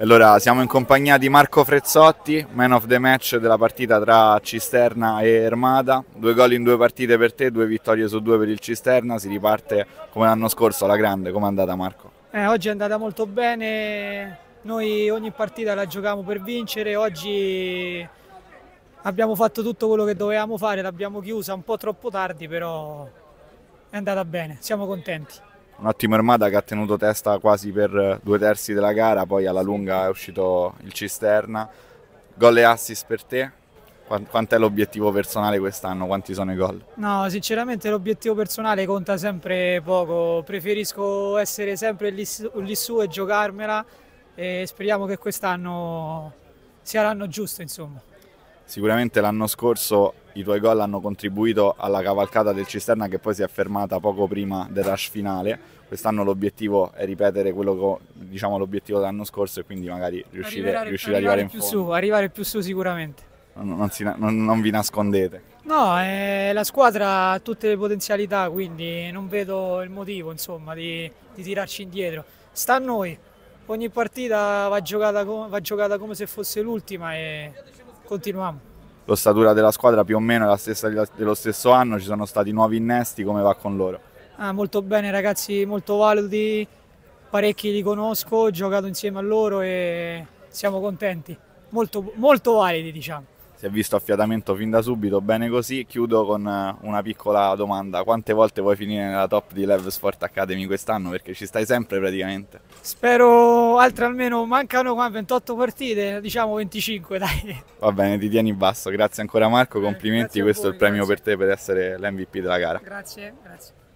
Allora, siamo in compagnia di Marco Frezzotti, man of the match della partita tra Cisterna e Ermada. Due gol in due partite per te, due vittorie su due per il Cisterna. Si riparte come l'anno scorso alla grande. Com'è andata, Marco? Eh, oggi è andata molto bene. Noi ogni partita la giocavamo per vincere. Oggi abbiamo fatto tutto quello che dovevamo fare. L'abbiamo chiusa un po' troppo tardi, però è andata bene. Siamo contenti un ottimo Armada che ha tenuto testa quasi per due terzi della gara, poi alla lunga è uscito il Cisterna. Gol e assist per te? Quant'è l'obiettivo personale quest'anno? Quanti sono i gol? No, sinceramente l'obiettivo personale conta sempre poco, preferisco essere sempre lì, lì su e giocarmela e speriamo che quest'anno sia l'anno giusto insomma. Sicuramente l'anno scorso i tuoi gol hanno contribuito alla cavalcata del Cisterna che poi si è fermata poco prima del rush finale. Quest'anno l'obiettivo è ripetere quello che, diciamo, l'obiettivo dell'anno scorso e quindi magari riuscire, arrivare, riuscire arrivare, arrivare in fondo. Su, arrivare più su sicuramente. Non, non, si, non, non vi nascondete. No, eh, la squadra ha tutte le potenzialità, quindi non vedo il motivo insomma, di, di tirarci indietro. Sta a noi, ogni partita va giocata, com- va giocata come se fosse l'ultima e continuiamo l'ossatura della squadra più o meno è la stessa dello stesso anno, ci sono stati nuovi innesti, come va con loro? Ah, molto bene ragazzi, molto validi, parecchi li conosco, ho giocato insieme a loro e siamo contenti, molto, molto validi diciamo si è visto affiatamento fin da subito, bene così. Chiudo con eh, una piccola domanda. Quante volte vuoi finire nella top di Lev Sport Academy quest'anno? Perché ci stai sempre praticamente. Spero altre almeno, mancano 28 partite, diciamo 25 dai. Va bene, ti tieni in basso. Grazie ancora Marco, eh, complimenti, eh, questo voi, è il premio grazie. per te per essere l'MVP della gara. Grazie, grazie.